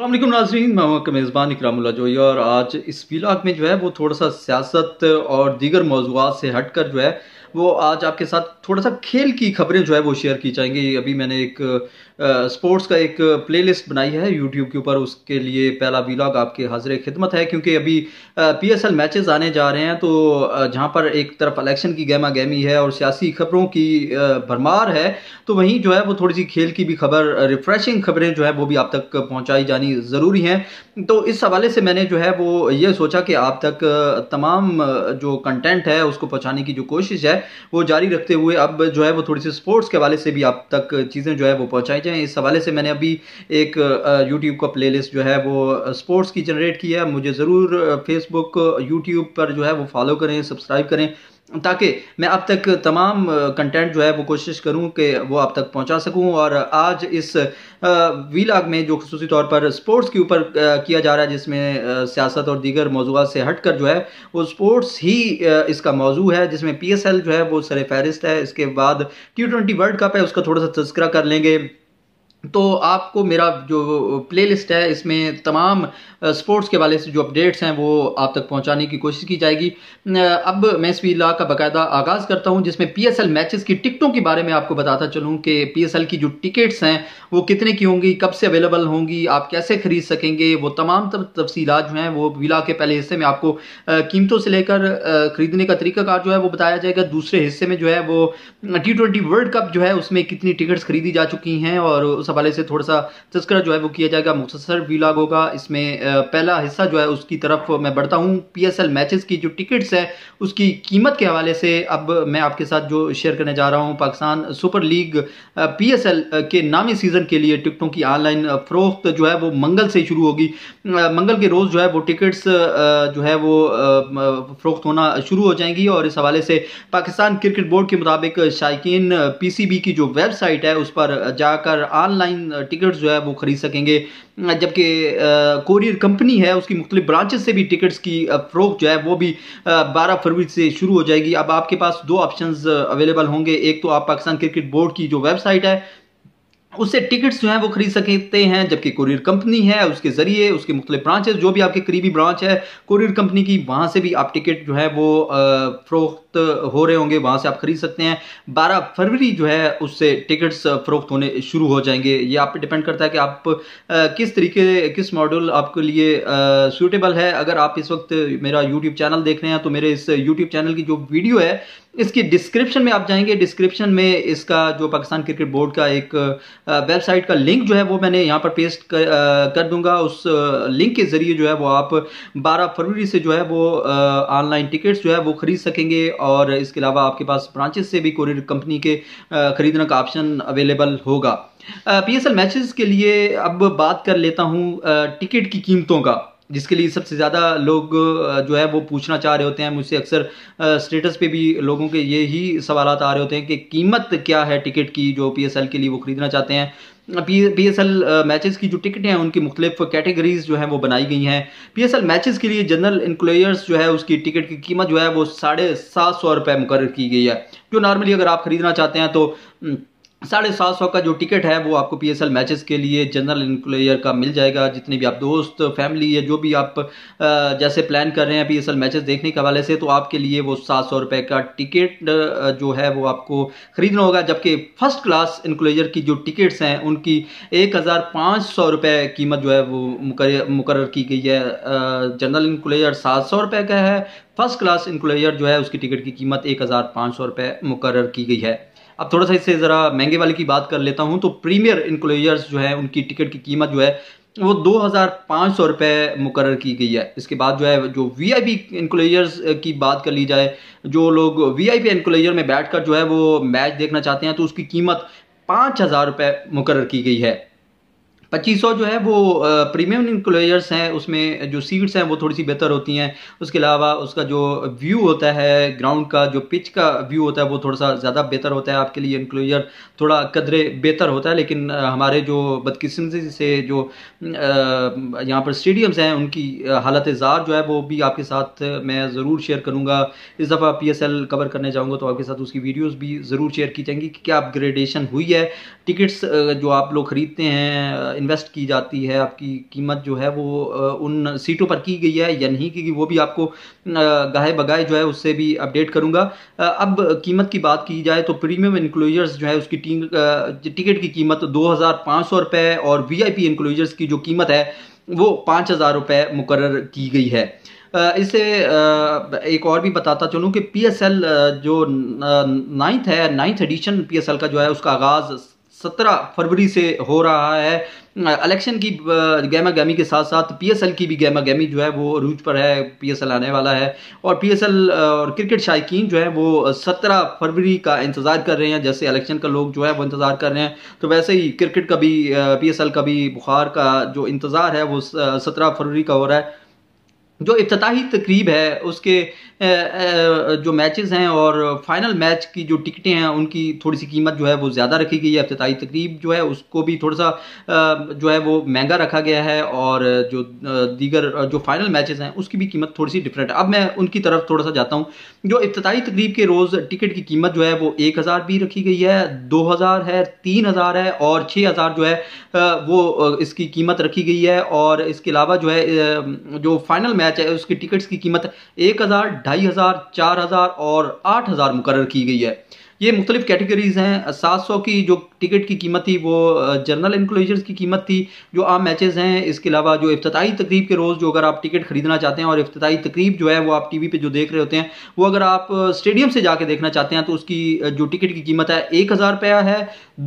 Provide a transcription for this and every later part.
अल्लाम नाजरीन मैं हूं मेज़बान इकरामुल्ला जोई और आज इस विलाग में जो है वो थोड़ा सा सियासत और दीगर मौजूद से हट कर जो है वो आज आपके साथ थोड़ा सा खेल की खबरें जो है वो शेयर की जाएंगी अभी मैंने एक स्पोर्ट्स का एक प्लेलिस्ट बनाई है यूट्यूब के ऊपर उसके लिए पहला वीलॉग आपके हाजिर खिदमत है क्योंकि अभी पी एस मैचेस आने जा रहे हैं तो जहाँ पर एक तरफ इलेक्शन की गहमा गहमी है और सियासी खबरों की भरमार है तो वहीं जो है वो थोड़ी सी खेल की भी खबर रिफ्रेशिंग खबरें जो है वो भी आप तक पहुँचाई जानी ज़रूरी हैं तो इस हवाले से मैंने जो है वो ये सोचा कि आप तक तमाम जो कंटेंट है उसको पहुँचाने की जो कोशिश है वो जारी रखते हुए अब जो है वो थोड़ी सी स्पोर्ट्स के हवाले से भी आप तक चीज़ें जो है वो पहुँचाई जाएँ इस हवाले से मैंने अभी एक यूट्यूब का प्ले जो है वो स्पोर्ट्स की जनरेट की है मुझे ज़रूर फेसबुक यूट्यूब पर जो है वो फॉलो करें सब्सक्राइब करें ताकि मैं अब तक तमाम कंटेंट जो है वो कोशिश करूं कि वो आप तक पहुंचा सकूं और आज इस वीलाग में जो खसूस तौर पर स्पोर्ट्स के ऊपर किया जा रहा है जिसमें सियासत और दीगर मौजूद से हट कर जो है वो स्पोर्ट्स ही इसका मौजू है जिसमें पी एस एल जो है वो सर फहरिस्त है इसके बाद टी ट्वेंटी वर्ल्ड कप है उसका थोड़ा सा तस्करा कर लेंगे तो आपको मेरा जो प्लेलिस्ट है इसमें तमाम स्पोर्ट्स के वाले से जो अपडेट्स हैं वो आप तक पहुंचाने की कोशिश की जाएगी अब मैं इस वीला का बाकायदा आगाज़ करता हूं जिसमें पीएसएल मैचेस की टिकटों के बारे में आपको बताता चलूं कि पीएसएल की जो टिकट्स हैं वो कितने की होंगी कब से अवेलेबल होंगी आप कैसे खरीद सकेंगे वो तमाम तफसी जो हैं वो वीला के पहले हिस्से में आपको कीमतों से लेकर ख़रीदने का तरीकाकार जो है वो बताया जाएगा दूसरे हिस्से में जो है वो टी वर्ल्ड कप जो है उसमें कितनी टिकट्स खरीदी जा चुकी हैं और उस हवाले से थोड़ा सा तस्करा जो है वो किया जाएगा मुख्तर वीलाग होगा इसमें पहला हिस्सा जो है उसकी तरफ मैं बढ़ता हूँ पी एस एल मैचेस की जो टिकट्स है उसकी कीमत के हवाले से अब मैं आपके साथ जो शेयर करने जा रहा हूँ Pakistan super league P S L के नामी सीज़न के लिए टिकटों की ऑनलाइन फ़रोख्त जो है वो मंगल से शुरू होगी मंगल के रोज़ जो है वो टिकट्स जो है वो फ़रोख्त होना शुरू हो जाएंगी और इस हवाले से पाकिस्तान क्रिकेट बोर्ड के मुताबिक शायक पी सी बी की जो वेबसाइट है उस पर जाकर ऑनलाइन ऑनलाइन टिकट्स uh, जो है वो खरीद सकेंगे जबकि कोरियर कंपनी है उसकी मुख्तलि ब्रांचेस से भी टिकट्स की फ़रोख जो है वो भी बारह फरवरी से शुरू हो जाएगी अब आपके पास दो ऑप्शन अवेलेबल होंगे एक तो आप पाकिस्तान क्रिकेट बोर्ड की जो वेबसाइट है उससे टिकट्स जो हैं वो खरीद सकते हैं जबकि कुरियर कंपनी है उसके ज़रिए उसके मुख्तलिफ ब्रांचेज जो भी आपके करीबी ब्रांच है कुरियर कंपनी की वहाँ से भी आप टिकट जो है वो फ़रोख्त हो रहे होंगे वहाँ से आप खरीद सकते हैं 12 फरवरी जो है उससे टिकट्स फ़रोख्त होने शुरू हो जाएंगे ये आप पे डिपेंड करता है कि आप किस तरीके किस मॉडल आपके लिए सूटेबल है अगर आप इस वक्त मेरा यूट्यूब चैनल देख रहे हैं तो मेरे इस यूट्यूब चैनल की जो वीडियो है इसकी डिस्क्रिप्शन में आप जाएंगे डिस्क्रिप्शन में इसका जो पाकिस्तान क्रिकेट बोर्ड का एक वेबसाइट का लिंक जो है वो मैंने यहाँ पर पेस्ट कर, कर दूंगा उस लिंक के ज़रिए जो है वो आप 12 फरवरी से जो है वो ऑनलाइन टिकट्स जो है वो ख़रीद सकेंगे और इसके अलावा आपके पास ब्रांचेस से भी कोरियर कंपनी के ख़रीदने का ऑप्शन अवेलेबल होगा पी मैचेस के लिए अब बात कर लेता हूँ टिकट की कीमतों का जिसके लिए सबसे ज़्यादा लोग जो है वो पूछना चाह रहे होते हैं मुझसे अक्सर स्टेटस पे भी लोगों के ये ही सवाल आ रहे होते हैं कि कीमत क्या है टिकट की जो पीएसएल के लिए वो ख़रीदना चाहते हैं पी एस एल मैचेस की जो टिकटें हैं उनकी मुख्तलिफ कैटेगरीज जो हैं वो बनाई गई हैं पी एस एल मैचेस के लिए जनरल इंक्लेयर्स जो है उसकी टिकट की कीमत जो है वो साढ़े सात सौ रुपये मुकर की गई है जो नॉर्मली अगर आप ख़रीदना चाहते हैं तो हम्म, साढ़े सात सौ का जो टिकट है वो आपको पी एस एल मैचेस के लिए जनरल इंक्लेयर का मिल जाएगा जितने भी आप दोस्त फैमिली या जो भी आप जैसे प्लान कर रहे हैं पी एस एल मैचेस देखने के हवाले से तो आपके लिए वो सात सौ रुपये का टिकट जो है वो आपको ख़रीदना होगा जबकि फर्स्ट क्लास इंक्लेयर की जो टिकट्स हैं उनकी एक हज़ार पाँच सौ रुपये कीमत जो है वो मुकर की गई है जनरल इंक्लेयर सात सौ रुपये का है फर्स्ट क्लास इंक्लेयर जो है उसकी टिकट की कीमत एक हज़ार पाँच सौ रुपये मुकर की गई है अब थोड़ा सा इससे ज़रा महंगे वाले की बात कर लेता हूँ तो प्रीमियर इन्क्लोजर्स जो है उनकी टिकट की कीमत जो है वो दो हज़ार पाँच सौ रुपये मुकर की गई है इसके बाद जो है जो वी आई पी इनक्लोजर्स की बात कर ली जाए जो लोग वी आई पी इनक्लोजर में बैठ कर जो है वो मैच देखना चाहते हैं तो उसकी कीमत पाँच हज़ार रुपये मुकर की गई है पच्चीस सौ जो है वो प्रीमियम इनकलोजर्स हैं उसमें जो सीट्स हैं वो थोड़ी सी बेहतर होती हैं उसके अलावा उसका जो व्यू होता है ग्राउंड का जो पिच का व्यू होता है वो थोड़ा सा ज़्यादा बेहतर होता है आपके लिए इनकलोजर थोड़ा कदरे बेहतर होता है लेकिन हमारे जो बदकिस्मती से जो यहाँ पर स्टेडियम्स हैं उनकी हालत ज़ार जो है वो भी आपके साथ मैं ज़रूर शेयर करूँगा इस दफ़ा पी एस एल कवर करने जाऊँगा तो आपके साथ उसकी वीडियोज़ भी ज़रूर शेयर की जाएंगी कि क्या अपग्रेडेशन हुई है टिकट्स जो आप लोग ख़रीदते हैं इन्वेस्ट की जाती है आपकी कीमत जो है वो उन सीटों पर की गई है या नहीं की गई वो भी आपको गाहे बगाए जो है उससे भी अपडेट करूंगा अब कीमत की बात की जाए तो प्रीमियम इनक्लोजर्स जो है उसकी टिकट की कीमत दो हज़ार रुपए और वी इनक्लोजर्स की जो कीमत है वो पाँच हज़ार मुकर की गई है इसे एक और भी बताता चलूँ कि पी एस एल जो नाइन्थ है ninth edition P S L का जो है उसका आगाज़ सत्रह फरवरी से हो रहा है इलेक्शन की गैमा गैमी के साथ साथ पीएसएल की भी गैमा गैमी जो है वो रूज पर है पीएसएल आने वाला है और पीएसएल और क्रिकेट शायक जो है वो सत्रह फरवरी का इंतज़ार कर रहे हैं जैसे इलेक्शन का लोग जो है वो इंतज़ार कर रहे हैं तो वैसे ही क्रिकेट का भी पीएसएल का भी बुखार का जो इंतज़ार है वो सत्रह फरवरी का हो रहा है जो इफ्ताही तकरीब है उसके जो मैचेस हैं और फाइनल मैच की जो टिकटें हैं उनकी थोड़ी सी कीमत जो है वो ज़्यादा रखी गई है अफ्ताही तकरीब जो है उसको भी थोड़ा सा जो है वो महंगा रखा गया है और जो दीगर जो फाइनल मैचेस हैं उसकी भी कीमत थोड़ी सी डिफरेंट है अब मैं उनकी तरफ थोड़ा सा जाता हूँ जो इफ्ताही तकरीब के रोज़ टिकट की कीमत जो है वो एक हज़ार भी रखी गई है दो हज़ार है तीन हज़ार है और छः हज़ार जो है वो इसकी कीमत रखी गई है और इसके अलावा जो है जो फाइनल मैच मैच है उसकी टिकट्स की कीमत एक हज़ार ढाई हज़ार चार हज़ार और आठ हज़ार मुकर की गई है ये मुख्तलिफ कैटेगरीज़ हैं सात सौ की जो टिकट की कीमत थी वो जनरल इनकलोजर्स की कीमत थी जो आम मैचेज़ हैं इसके अलावा जो अफ्ताही तकरीब के रोज़ जो अगर आप टिकट खरीदना चाहते हैं और अफ्ताही तकरीब जो है वो आप टी वी पर जो देख रहे होते हैं वो अगर आप स्टेडियम से जाके देखना चाहते हैं तो उसकी जो टिकट की कीमत है एक हज़ार रुपया है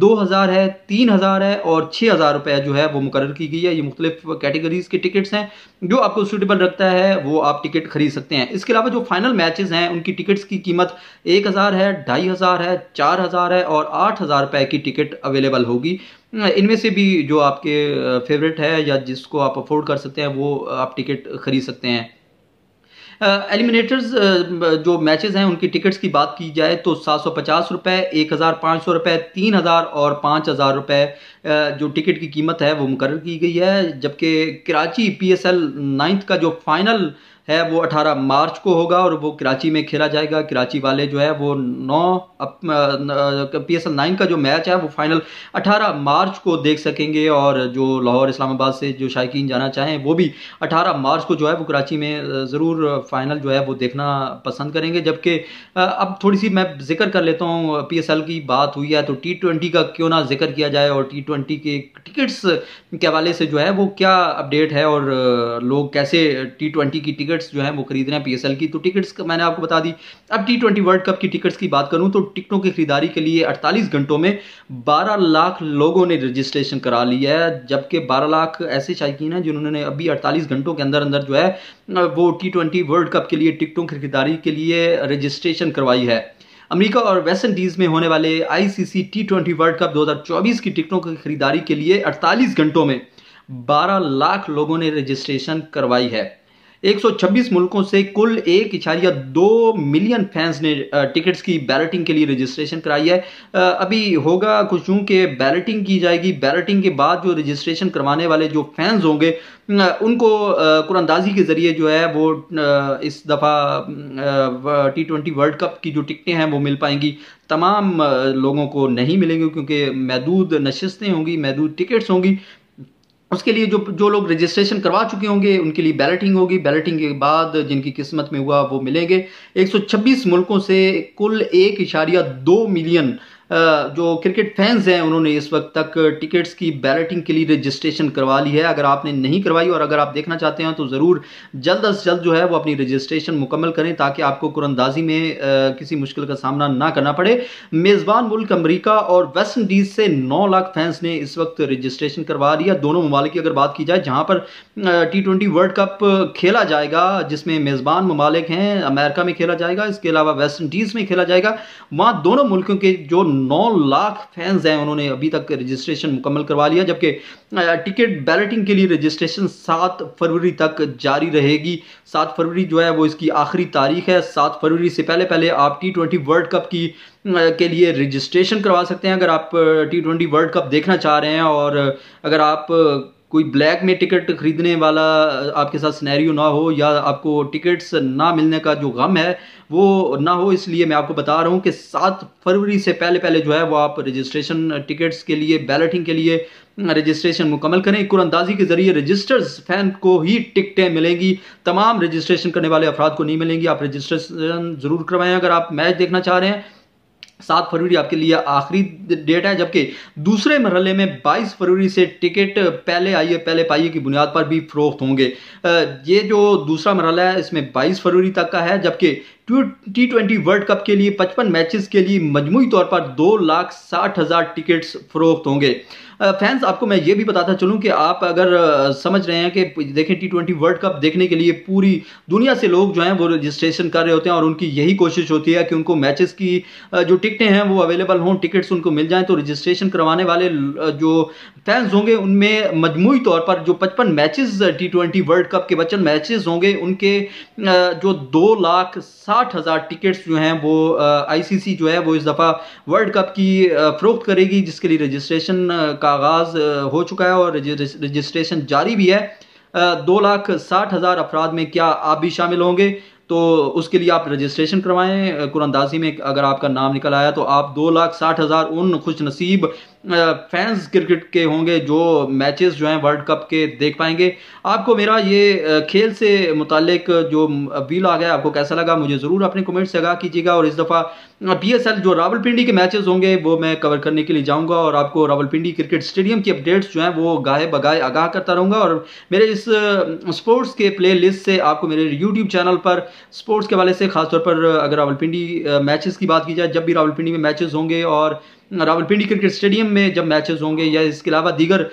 दो हज़ार है तीन हज़ार है और छः हज़ार रुपया जो है वो मुकर की गई है ये मुख्तलिफ कैटेगरीज़ के टिकट्स हैं जो आपको सूटेबल रखता है वो आप टिकट खरीद सकते हैं इसके अलावा जो फाइनल मैचेज़ हैं उनकी टिकट्स की कीमत एक हज़ार है ढाई हज़ार हज़ार है चार हज़ार है और आठ हज़ार रुपये की टिकट अवेलेबल होगी इनमें से भी जो आपके फेवरेट है या जिसको आप अफोर्ड कर सकते हैं वो आप टिकट खरीद सकते हैं एलिमिनेटर्स जो मैचेस हैं उनकी टिकट्स की बात की जाए तो सात सौ पचास रुपये एक हज़ार पाँच सौ रुपये तीन हज़ार और पाँच हज़ार रुपये जो टिकट की कीमत है वो मुकर की गई है जबकि Karachi P S L ninth का जो फाइनल है वो 18 मार्च को होगा और वो कराची में खेला जाएगा कराची वाले जो है वो नौ पी एस एल नाइन का जो मैच है वो फाइनल 18 मार्च को देख सकेंगे और जो लाहौर इस्लामाबाद से जो शायकीन जाना चाहें वो भी 18 मार्च को जो है वो कराची में ज़रूर फाइनल जो है वो देखना पसंद करेंगे जबकि अब थोड़ी सी मैं जिक्र कर लेता हूँ पी एस एल की बात हुई है तो टी ट्वेंटी का क्यों ना जिक्र किया जाए और टी ट्वेंटी के टिकट्स के हवाले से जो है वो क्या अपडेट है और लोग कैसे टी ट्वेंटी की टिकट टिकट्स जो है वो खरीद रहे हैं पीएसएल की तो टिकट्स का मैंने आपको बता दी अब टी ट्वेंटी वर्ल्ड कप की टिकट्स की बात करूं तो टिकटों की खरीदारी के लिए अड़तालीस घंटों में बारह लाख लोगों ने रजिस्ट्रेशन करा लिया है जबकि बारह लाख ऐसे शायकीन हैं जिन्होंने अभी अड़तालीस घंटों के अंदर अंदर जो है वो टी वर्ल्ड कप के लिए टिकटों की खरीदारी के लिए रजिस्ट्रेशन करवाई है अमेरिका और वेस्ट इंडीज में होने वाले ICC T twenty world cup 2024 की टिकटों की खरीदारी के लिए 48 घंटों में 12 लाख लोगों ने रजिस्ट्रेशन करवाई है 126 मुल्कों से कुल एक इशारिया दो मिलियन फैंस ने टिकट्स की बैलेटिंग के लिए रजिस्ट्रेशन कराई है अभी होगा कुछ यूँ कि बैलेटिंग की जाएगी बैलेटिंग के बाद जो रजिस्ट्रेशन करवाने वाले जो फैंस होंगे उनको कुरानंदाजी के ज़रिए जो है वो इस दफ़ा टी ट्वेंटी वर्ल्ड कप की जो टिकटें हैं वो मिल पाएंगी तमाम लोगों को नहीं मिलेंगी क्योंकि महदूद नशस्तें होंगी महदूद टिकट्स होंगी उसके लिए जो जो लोग रजिस्ट्रेशन करवा चुके होंगे उनके लिए बैलेटिंग होगी बैलेटिंग के बाद जिनकी किस्मत में हुआ वो मिलेंगे 126 मुल्कों से कुल एक इशारिया दो मिलियन जो क्रिकेट फैंस हैं उन्होंने इस वक्त तक टिकट्स की बैलेटिंग के लिए रजिस्ट्रेशन करवा ली है अगर आपने नहीं करवाई और अगर आप देखना चाहते हैं तो ज़रूर जल्द अज जल्द जो है वो अपनी रजिस्ट्रेशन मुकम्मल करें ताकि आपको कुरंदाजी में किसी मुश्किल का सामना ना करना पड़े मेज़बान मुल्क अमरीका और वेस्ट इंडीज़ से नौ लाख फैंस ने इस वक्त रजिस्ट्रेशन करवा लिया दोनों ममालिक की अगर बात की जाए जहाँ पर टी ट्वेंटी वर्ल्ड कप खेला जाएगा जिसमें मेज़बान ममालिक हैं अमेरिका में खेला जाएगा इसके अलावा वेस्ट इंडीज़ में खेला जाएगा वहाँ दोनों मुल्कों के जो नौ लाख फैंस हैं उन्होंने अभी तक रजिस्ट्रेशन मुकम्मल करवा लिया जबकि टिकट बैलेटिंग के लिए रजिस्ट्रेशन सात फरवरी तक जारी रहेगी सात फरवरी जो है वो इसकी आखिरी तारीख है सात फरवरी से पहले पहले आप टी ट्वेंटी वर्ल्ड कप की के लिए रजिस्ट्रेशन करवा सकते हैं अगर आप टी ट्वेंटी वर्ल्ड कप देखना चाह रहे हैं और अगर आप कोई ब्लैक में टिकट खरीदने वाला आपके साथ स्नैरियो ना हो या आपको टिकट्स ना मिलने का जो गम है वो ना हो इसलिए मैं आपको बता रहा हूँ कि सात फरवरी से पहले पहले जो है वो आप रजिस्ट्रेशन टिकट्स के लिए बैलेटिंग के लिए रजिस्ट्रेशन मुकम्मल करें कुरानंदाजी के जरिए रजिस्टर्स फैन को ही टिकटें मिलेंगी तमाम रजिस्ट्रेशन करने वाले अफराद को नहीं मिलेंगी आप रजिस्ट्रेशन ज़रूर करवाएं अगर आप मैच देखना चाह रहे हैं सात फरवरी आपके लिए आखिरी डेट है जबकि दूसरे मरहले में बाईस फरवरी से टिकट पहले आइए पहले पाइए की बुनियाद पर भी फरोख्त होंगे ये जो दूसरा मरहला है इसमें बाईस फरवरी तक का है जबकि टी ट्वेंटी वर्ल्ड कप के लिए 55 मैचेस के लिए मजमू तौर पर दो लाख साठ हज़ार टिकट्स फरोख्त होंगे फैंस आपको मैं ये भी बताता चलूं कि आप अगर समझ रहे हैं कि देखें टी ट्वेंटी वर्ल्ड कप देखने के लिए पूरी दुनिया से लोग जो हैं वो रजिस्ट्रेशन कर रहे होते हैं और उनकी यही कोशिश होती है कि उनको मैचेस की जो टिकटें हैं वो अवेलेबल हों टिकट्स उनको मिल जाएं तो रजिस्ट्रेशन करवाने वाले जो फैंस होंगे उनमें मजमू तौर पर जो पचपन मैचेज टी वर्ल्ड कप के पचपन मैच होंगे उनके जो दो लाख साठ साठ हज़ार टिकट्स जो हैं वो आईसीसी जो है वो इस दफ़ा वर्ल्ड कप की फ़रोख्त करेगी जिसके लिए रजिस्ट्रेशन का आगाज़ हो चुका है और रजिस्ट्रेशन जारी भी है दो लाख साठ हज़ार अफराद में क्या आप भी शामिल होंगे तो उसके लिए आप रजिस्ट्रेशन करवाएं कुरानदाजी में अगर आपका नाम निकल आया तो आप दो लाख साठ हज़ार उन खुश नसीब फैंस क्रिकेट के होंगे जो मैचेस जो हैं वर्ल्ड कप के देख पाएंगे आपको मेरा ये खेल से मुतालिक जो वील आ गया आपको कैसा लगा मुझे ज़रूर अपने कमेंट्स से आगाह कीजिएगा और इस दफ़ा पी एस एल जो रावलपिंडी के मैचेस होंगे वो मैं कवर करने के लिए जाऊंगा और आपको रावलपिंडी क्रिकेट स्टेडियम की अपडेट्स जो हैं वो गाहे बगाए आगाह करता रहूंगा और मेरे इस स्पोर्ट्स के प्ले लिस्ट से आपको मेरे यूट्यूब चैनल पर स्पोर्ट्स के हवाले से खासतौर पर अगर रावलपिंडी मैचेस की बात की जाए जब भी रावलपिंडी में मैचेज होंगे और रावलपिंडी क्रिकेट स्टेडियम में जब मैचेस होंगे या इसके अलावा दीगर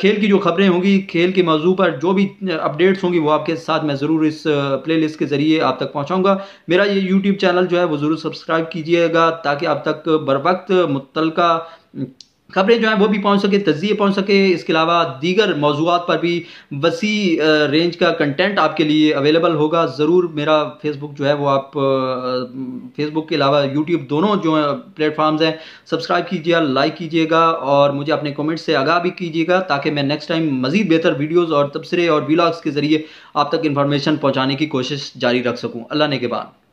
खेल की जो खबरें होंगी खेल के मौजू पर जो भी अपडेट्स होंगी वो आपके साथ मैं ज़रूर इस प्लेलिस्ट के ज़रिए आप तक पहुँचाऊँगा मेरा ये यूट्यूब चैनल जो है वो ज़रूर सब्सक्राइब कीजिएगा ताकि आप तक बर वक्त मुतल खबरें जो हैं वो भी पहुंच सके तजिए पहुंच सके इसके अलावा दीगर मौजूद पर भी वसी रेंज का कंटेंट आपके लिए अवेलेबल होगा ज़रूर मेरा फेसबुक जो है वो आप फेसबुक के अलावा यूट्यूब दोनों जो प्लेटफॉर्म्स हैं सब्सक्राइब कीजिएगा लाइक कीजिएगा और मुझे अपने कॉमेंट्स से आगाह भी कीजिएगा ताकि मैं नेक्स्ट टाइम मज़ीद बेहतर वीडियोज़ और तबसरे और वीलाग्स के ज़रिए आप तक इन्फॉर्मेशन पहुँचाने की कोशिश जारी रख सकूँ अल्लाह ने के बाद